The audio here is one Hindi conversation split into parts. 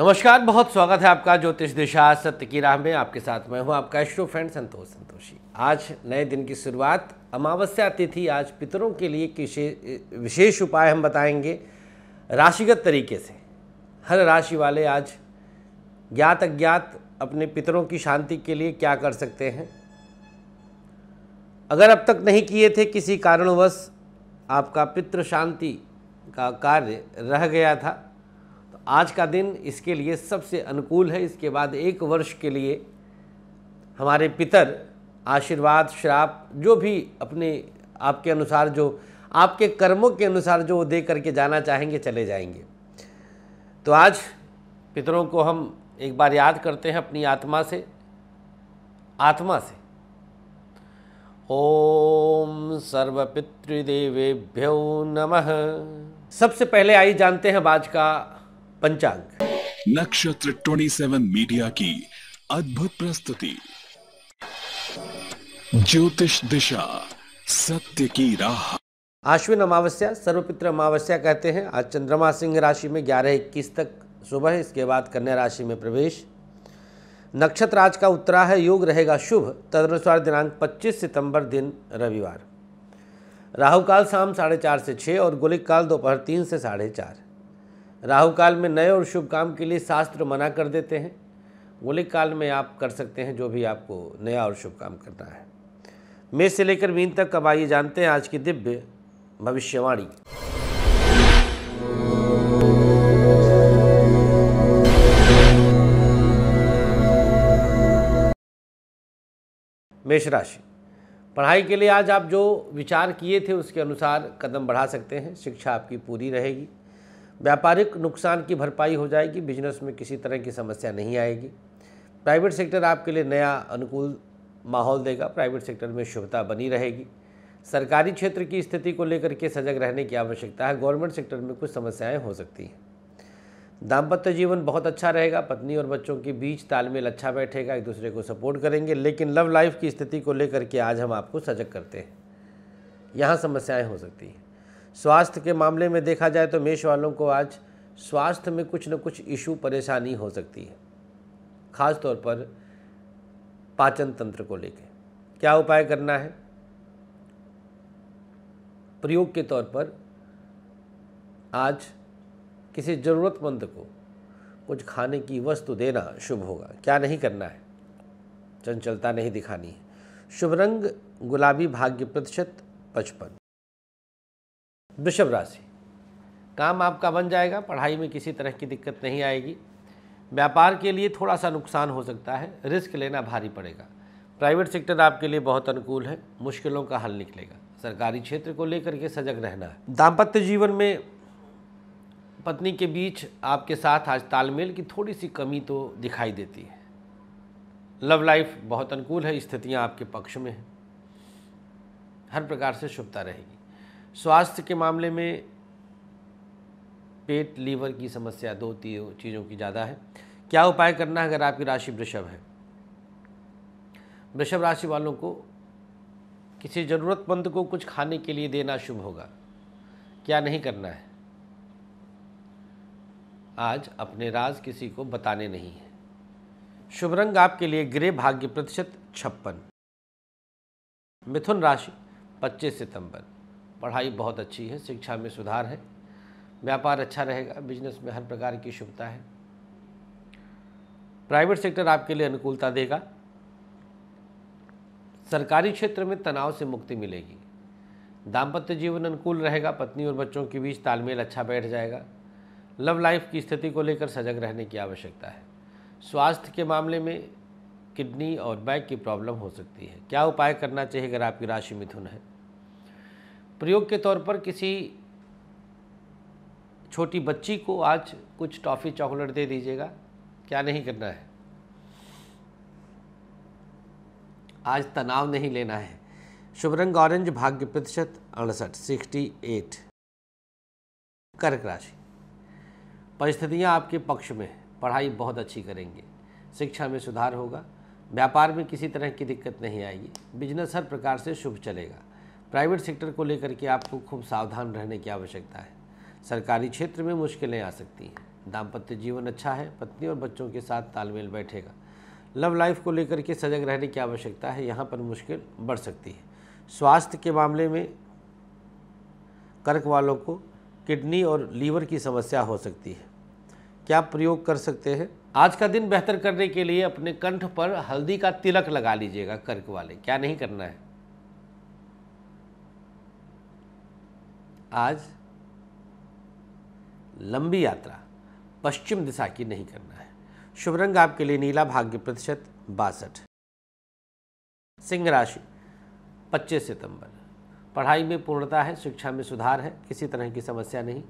नमस्कार बहुत स्वागत है आपका ज्योतिष दिशा सत्य की राह में आपके साथ मैं हूं आपका एस्ट्रो फ्रेंड संतोष संतोषी आज नए दिन की शुरुआत अमावस्या तिथि आज पितरों के लिए विशेष उपाय हम बताएंगे राशिगत तरीके से हर राशि वाले आज ज्ञात अज्ञात अपने पितरों की शांति के लिए क्या कर सकते हैं अगर अब तक नहीं किए थे किसी कारणवश आपका पितृ शांति का कार्य रह गया था तो आज का दिन इसके लिए सबसे अनुकूल है इसके बाद एक वर्ष के लिए हमारे पितर आशीर्वाद श्राप जो भी अपने आपके अनुसार जो आपके कर्मों के अनुसार जो वो दे करके जाना चाहेंगे चले जाएंगे तो आज पितरों को हम एक बार याद करते हैं अपनी आत्मा से आत्मा से ओम पितृदेवेभ्यो नमः सबसे पहले आई जानते हैं आज का पंचांग नक्षत्र 27 मीडिया की अद्भुत प्रस्तुति ज्योतिष दिशा सत्य की राह आश्विन अमावस्या सर्वपित्र अमावस्या कहते हैं आज चंद्रमा सिंह राशि में ग्यारह इक्कीस तक सुबह इसके बाद कन्या राशि में प्रवेश नक्षत्र आज का उत्तरा है योग रहेगा शुभ तदनुसार दिनांक 25 सितंबर दिन रविवार राहु काल शाम साढ़े चार से छः और गोलिक काल दोपहर तीन से साढ़े चार राहु काल में नए और शुभ काम के लिए शास्त्र मना कर देते हैं मौलिक काल में आप कर सकते हैं जो भी आपको नया और शुभ काम करना है मेष से लेकर मीन तक अब आइए जानते हैं आज की दिव्य भविष्यवाणी मेष राशि पढ़ाई के लिए आज आप जो विचार किए थे उसके अनुसार कदम बढ़ा सकते हैं शिक्षा आपकी पूरी रहेगी व्यापारिक नुकसान की भरपाई हो जाएगी बिजनेस में किसी तरह की समस्या नहीं आएगी प्राइवेट सेक्टर आपके लिए नया अनुकूल माहौल देगा प्राइवेट सेक्टर में शुभता बनी रहेगी सरकारी क्षेत्र की स्थिति को लेकर के सजग रहने की आवश्यकता है गवर्नमेंट सेक्टर में कुछ समस्याएं हो सकती हैं दाम्पत्य जीवन बहुत अच्छा रहेगा पत्नी और बच्चों के बीच तालमेल अच्छा बैठेगा एक दूसरे को सपोर्ट करेंगे लेकिन लव लाइफ की स्थिति को लेकर के आज हम आपको सजग करते हैं यहाँ समस्याएं हो सकती हैं स्वास्थ्य के मामले में देखा जाए तो मेष वालों को आज स्वास्थ्य में कुछ न कुछ इशू परेशानी हो सकती है ख़ास तौर पर पाचन तंत्र को लेकर क्या उपाय करना है प्रयोग के तौर पर आज किसी ज़रूरतमंद को कुछ खाने की वस्तु देना शुभ होगा क्या नहीं करना है चंचलता नहीं दिखानी है शुभ रंग गुलाबी भाग्य प्रतिशत पचपन वृषभ राशि काम आपका बन जाएगा पढ़ाई में किसी तरह की दिक्कत नहीं आएगी व्यापार के लिए थोड़ा सा नुकसान हो सकता है रिस्क लेना भारी पड़ेगा प्राइवेट सेक्टर आपके लिए बहुत अनुकूल है मुश्किलों का हल निकलेगा सरकारी क्षेत्र को लेकर के सजग रहना है दाम्पत्य जीवन में पत्नी के बीच आपके साथ आज तालमेल की थोड़ी सी कमी तो दिखाई देती है लव लाइफ बहुत अनुकूल है स्थितियाँ आपके पक्ष में हैं हर प्रकार से शुभता रहेगी स्वास्थ्य के मामले में पेट लीवर की समस्या दो तीन चीज़ों की ज़्यादा है क्या उपाय करना है अगर आपकी राशि वृषभ है वृषभ राशि वालों को किसी ज़रूरतमंद को कुछ खाने के लिए देना शुभ होगा क्या नहीं करना है आज अपने राज किसी को बताने नहीं है शुभ रंग आपके लिए ग्रे भाग्य प्रतिशत छप्पन मिथुन राशि 25 सितंबर पढ़ाई बहुत अच्छी है शिक्षा में सुधार है व्यापार अच्छा रहेगा बिजनेस में हर प्रकार की शुभता है प्राइवेट सेक्टर आपके लिए अनुकूलता देगा सरकारी क्षेत्र में तनाव से मुक्ति मिलेगी दाम्पत्य जीवन अनुकूल रहेगा पत्नी और बच्चों के बीच तालमेल अच्छा बैठ जाएगा लव लाइफ की स्थिति को लेकर सजग रहने की आवश्यकता है स्वास्थ्य के मामले में किडनी और बैक की प्रॉब्लम हो सकती है क्या उपाय करना चाहिए अगर आपकी राशि मिथुन है प्रयोग के तौर पर किसी छोटी बच्ची को आज कुछ टॉफ़ी चॉकलेट दे दीजिएगा क्या नहीं करना है आज तनाव नहीं लेना है शुभ रंग ऑरेंज भाग्य प्रतिशत अड़सठ सिक्सटी एट कर्क राशि परिस्थितियाँ आपके पक्ष में पढ़ाई बहुत अच्छी करेंगे शिक्षा में सुधार होगा व्यापार में किसी तरह की दिक्कत नहीं आएगी बिजनेस हर प्रकार से शुभ चलेगा प्राइवेट सेक्टर को लेकर के आपको खूब सावधान रहने की आवश्यकता है सरकारी क्षेत्र में मुश्किलें आ सकती हैं दाम्पत्य जीवन अच्छा है पत्नी और बच्चों के साथ तालमेल बैठेगा लव लाइफ को लेकर के सजग रहने की आवश्यकता है यहाँ पर मुश्किल बढ़ सकती है स्वास्थ्य के मामले में कर्क वालों को किडनी और लीवर की समस्या हो सकती है क्या प्रयोग कर सकते हैं आज का दिन बेहतर करने के लिए अपने कंठ पर हल्दी का तिलक लगा लीजिएगा कर्क वाले क्या नहीं करना है आज लंबी यात्रा पश्चिम दिशा की नहीं करना है शुभ रंग आपके लिए नीला भाग्य प्रतिशत बासठ सिंह राशि 25 सितंबर पढ़ाई में पूर्णता है शिक्षा में सुधार है किसी तरह की समस्या नहीं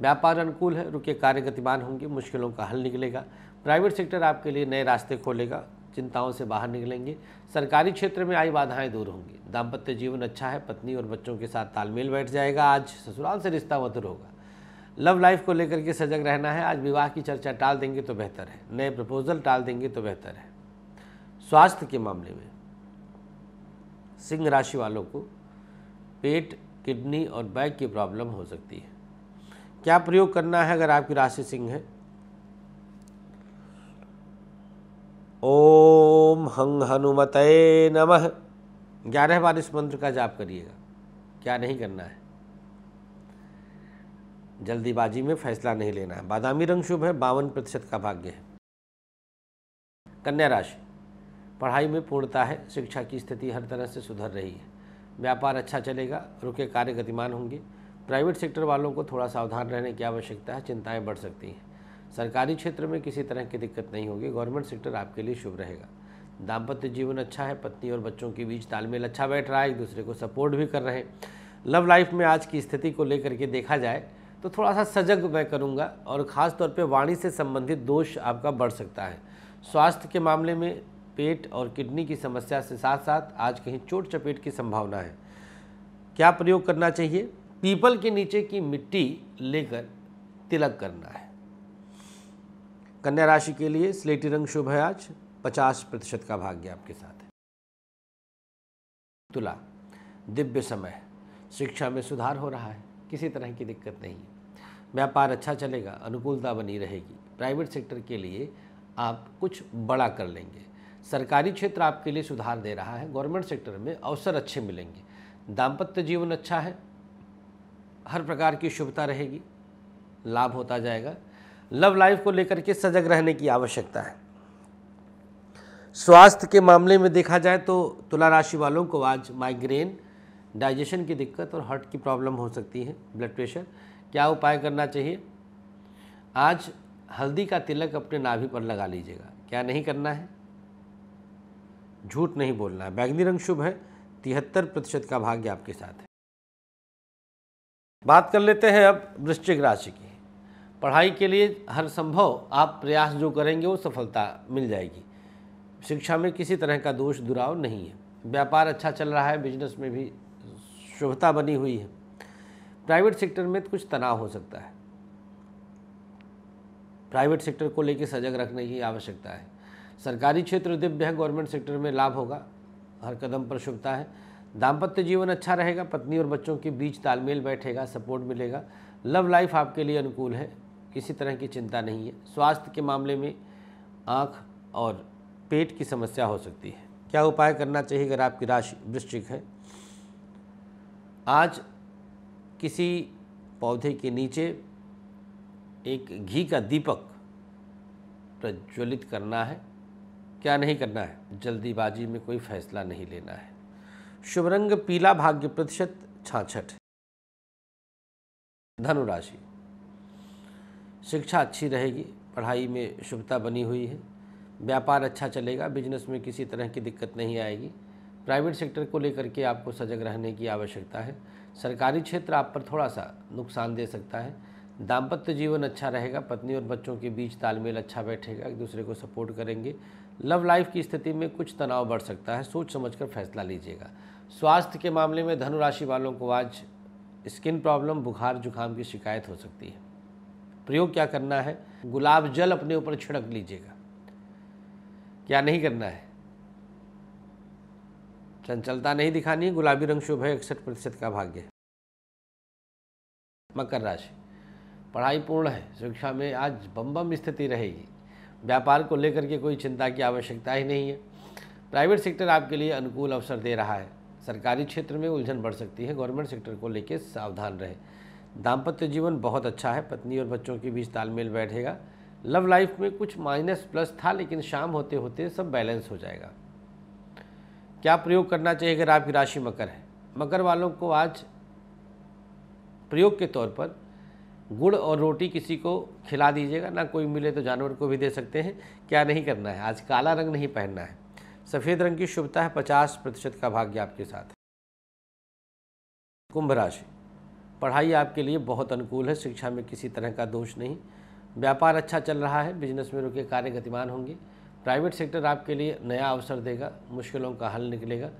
व्यापार अनुकूल है रुके कार्य गतिमान होंगे मुश्किलों का हल निकलेगा प्राइवेट सेक्टर आपके लिए नए रास्ते खोलेगा चिंताओं से बाहर निकलेंगे सरकारी क्षेत्र में आई बाधाएं दूर होंगी दाम्पत्य जीवन अच्छा है पत्नी और बच्चों के साथ तालमेल बैठ जाएगा आज ससुराल से रिश्ता मधुर होगा लव लाइफ को लेकर के सजग रहना है आज विवाह की चर्चा टाल देंगे तो बेहतर है नए प्रपोजल टाल देंगे तो बेहतर है स्वास्थ्य के मामले में सिंह राशि वालों को पेट किडनी और बैक की प्रॉब्लम हो सकती है क्या प्रयोग करना है अगर आपकी राशि सिंह है ओम हंग हनुमत नमः ग्यारह बार इस मंत्र का जाप करिएगा क्या नहीं करना है जल्दीबाजी में फैसला नहीं लेना है बादामी रंग शुभ है बावन प्रतिशत का भाग्य है कन्या राशि पढ़ाई में पूर्णता है शिक्षा की स्थिति हर तरह से सुधर रही है व्यापार अच्छा चलेगा रुके कार्य गतिमान होंगे प्राइवेट सेक्टर वालों को थोड़ा सावधान रहने की आवश्यकता है चिंताएं बढ़ सकती हैं सरकारी क्षेत्र में किसी तरह की दिक्कत नहीं होगी गवर्नमेंट सेक्टर आपके लिए शुभ रहेगा दाम्पत्य जीवन अच्छा है पत्नी और बच्चों के बीच तालमेल अच्छा बैठ रहा है एक दूसरे को सपोर्ट भी कर रहे हैं लव लाइफ में आज की स्थिति को लेकर के देखा जाए तो थोड़ा सा सजग मैं करूँगा और ख़ास तौर पर वाणी से संबंधित दोष आपका बढ़ सकता है स्वास्थ्य के मामले में पेट और किडनी की समस्या से साथ साथ आज कहीं चोट चपेट की संभावना है क्या प्रयोग करना चाहिए पीपल के नीचे की मिट्टी लेकर तिलक करना है कन्या राशि के लिए स्लेटी रंग शुभ है आज पचास प्रतिशत का भाग्य आपके साथ है तुला दिव्य समय शिक्षा में सुधार हो रहा है किसी तरह की दिक्कत नहीं है व्यापार अच्छा चलेगा अनुकूलता बनी रहेगी प्राइवेट सेक्टर के लिए आप कुछ बड़ा कर लेंगे सरकारी क्षेत्र आपके लिए सुधार दे रहा है गवर्नमेंट सेक्टर में अवसर अच्छे मिलेंगे दाम्पत्य जीवन अच्छा है हर प्रकार की शुभता रहेगी लाभ होता जाएगा लव लाइफ को लेकर के सजग रहने की आवश्यकता है स्वास्थ्य के मामले में देखा जाए तो तुला राशि वालों को आज माइग्रेन डाइजेशन की दिक्कत और हार्ट की प्रॉब्लम हो सकती है ब्लड प्रेशर क्या उपाय करना चाहिए आज हल्दी का तिलक अपने नाभि पर लगा लीजिएगा क्या नहीं करना है झूठ नहीं बोलना है बैगनी रंग शुभ है तिहत्तर प्रतिशत का भाग्य आपके साथ है बात कर लेते हैं अब वृश्चिक राशि की पढ़ाई के लिए हर संभव आप प्रयास जो करेंगे वो सफलता मिल जाएगी शिक्षा में किसी तरह का दोष दुराव नहीं है व्यापार अच्छा चल रहा है बिजनेस में भी शुभता बनी हुई है प्राइवेट सेक्टर में कुछ तनाव हो सकता है प्राइवेट सेक्टर को लेकर सजग रखने की आवश्यकता है सरकारी क्षेत्र दिव्य है गवर्नमेंट सेक्टर में लाभ होगा हर कदम पर शुभता है दाम्पत्य जीवन अच्छा रहेगा पत्नी और बच्चों के बीच तालमेल बैठेगा सपोर्ट मिलेगा लव लाइफ आपके लिए अनुकूल है किसी तरह की चिंता नहीं है स्वास्थ्य के मामले में आँख और पेट की समस्या हो सकती है क्या उपाय करना चाहिए अगर आपकी राशि वृश्चिक है आज किसी पौधे के नीचे एक घी का दीपक प्रज्वलित करना है क्या नहीं करना है जल्दीबाजी में कोई फैसला नहीं लेना है शुभ रंग पीला भाग्य प्रतिशत छाछठ धनुराशि शिक्षा अच्छी रहेगी पढ़ाई में शुभता बनी हुई है व्यापार अच्छा चलेगा बिजनेस में किसी तरह की दिक्कत नहीं आएगी प्राइवेट सेक्टर को लेकर के आपको सजग रहने की आवश्यकता है सरकारी क्षेत्र आप पर थोड़ा सा नुकसान दे सकता है दाम्पत्य जीवन अच्छा रहेगा पत्नी और बच्चों के बीच तालमेल अच्छा बैठेगा एक दूसरे को सपोर्ट करेंगे लव लाइफ की स्थिति में कुछ तनाव बढ़ सकता है सोच समझ कर फैसला लीजिएगा स्वास्थ्य के मामले में धनुराशि वालों को आज स्किन प्रॉब्लम बुखार जुकाम की शिकायत हो सकती है प्रयोग क्या करना है गुलाब जल अपने ऊपर छिड़क लीजिएगा क्या नहीं करना है चंचलता नहीं दिखानी गुलाबी रंग शुभ है इकसठ प्रतिशत का भाग्य मकर राशि पढ़ाई पूर्ण है शिक्षा में आज बम बम स्थिति रहेगी व्यापार को लेकर के कोई चिंता की आवश्यकता ही नहीं है प्राइवेट सेक्टर आपके लिए अनुकूल अवसर दे रहा है सरकारी क्षेत्र में उलझन बढ़ सकती है गवर्नमेंट सेक्टर को लेकर सावधान रहे दाम्पत्य जीवन बहुत अच्छा है पत्नी और बच्चों के बीच तालमेल बैठेगा लव लाइफ में कुछ माइनस प्लस था लेकिन शाम होते होते सब बैलेंस हो जाएगा क्या प्रयोग करना चाहिए अगर आपकी राशि मकर है मकर वालों को आज प्रयोग के तौर पर गुड़ और रोटी किसी को खिला दीजिएगा ना कोई मिले तो जानवर को भी दे सकते हैं क्या नहीं करना है आज काला रंग नहीं पहनना है सफ़ेद रंग की शुभता है पचास प्रतिशत का भाग्य आपके साथ कुंभ राशि पढ़ाई आपके लिए बहुत अनुकूल है शिक्षा में किसी तरह का दोष नहीं व्यापार अच्छा चल रहा है बिजनेस में रुके कार्य गतिमान होंगे प्राइवेट सेक्टर आपके लिए नया अवसर देगा मुश्किलों का हल निकलेगा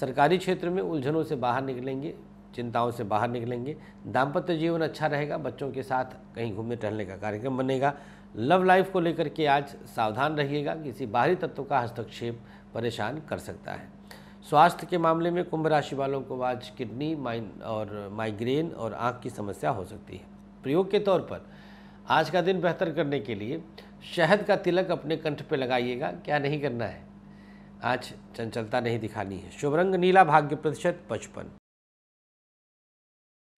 सरकारी क्षेत्र में उलझनों से बाहर निकलेंगे चिंताओं से बाहर निकलेंगे दाम्पत्य जीवन अच्छा रहेगा बच्चों के साथ कहीं घूमने टहलने का कार्यक्रम बनेगा लव लाइफ को लेकर के आज सावधान रहिएगा किसी बाहरी तत्व का हस्तक्षेप परेशान कर सकता है स्वास्थ्य के मामले में कुंभ राशि वालों को आज किडनी माइन और माइग्रेन और आँख की समस्या हो सकती है प्रयोग के तौर पर आज का दिन बेहतर करने के लिए शहद का तिलक अपने कंठ पे लगाइएगा क्या नहीं करना है आज चंचलता नहीं दिखानी है शुभ रंग नीला भाग्य प्रतिशत पचपन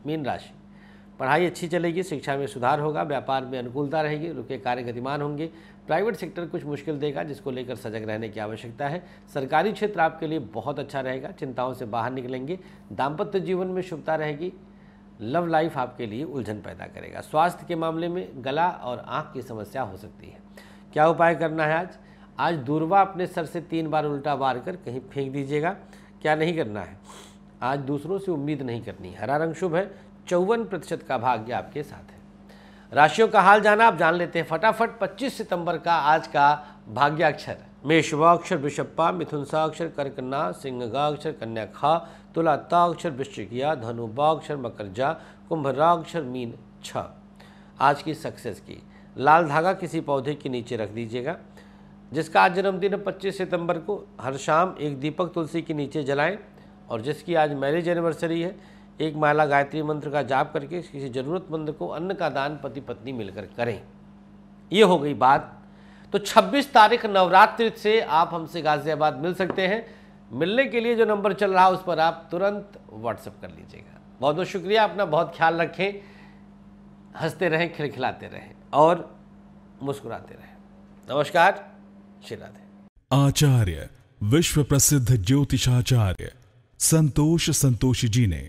मीन राशि पढ़ाई अच्छी चलेगी शिक्षा में सुधार होगा व्यापार में अनुकूलता रहेगी रुके कार्य गतिमान होंगे प्राइवेट सेक्टर कुछ मुश्किल देगा जिसको लेकर सजग रहने की आवश्यकता है सरकारी क्षेत्र आपके लिए बहुत अच्छा रहेगा चिंताओं से बाहर निकलेंगे दाम्पत्य जीवन में शुभता रहेगी लव लाइफ आपके लिए उलझन पैदा करेगा स्वास्थ्य के मामले में गला और आँख की समस्या हो सकती है क्या उपाय करना है आज आज दूरवा अपने सर से तीन बार उल्टा बार कर कहीं फेंक दीजिएगा क्या नहीं करना है आज दूसरों से उम्मीद नहीं करनी हरा रंग शुभ है चौवन प्रतिशत का भाग्य आपके साथ है राशियों का हाल जाना आप जान लेते हैं फटाफट 25 सितंबर का आज का भाग्याक्षर मेषवाक्षर मिथुन साक्षर कर्कना सिंहगाक्षर कन्या खा तुलाताक्षर वृश्चिकिया धनुबाक्षर मकरजा कुंभराक्षर मीन छ आज की सक्सेस की लाल धागा किसी पौधे के नीचे रख दीजिएगा जिसका आज जन्मदिन है पच्चीस सितंबर को हर शाम एक दीपक तुलसी के नीचे जलाएं और जिसकी आज मैरिज एनिवर्सरी है एक माला गायत्री मंत्र का जाप करके किसी ज़रूरतमंद को अन्न का दान पति पत्नी मिलकर करें ये हो गई बात तो 26 तारीख नवरात्रि से आप हमसे गाज़ियाबाद मिल सकते हैं मिलने के लिए जो नंबर चल रहा है उस पर आप तुरंत व्हाट्सअप कर लीजिएगा बहुत बहुत शुक्रिया अपना बहुत ख्याल रखें हंसते रहें खिलखिलाते रहें और मुस्कुराते रहें नमस्कार श्री राधे आचार्य विश्व प्रसिद्ध ज्योतिषाचार्य संतोष संतोषी जी ने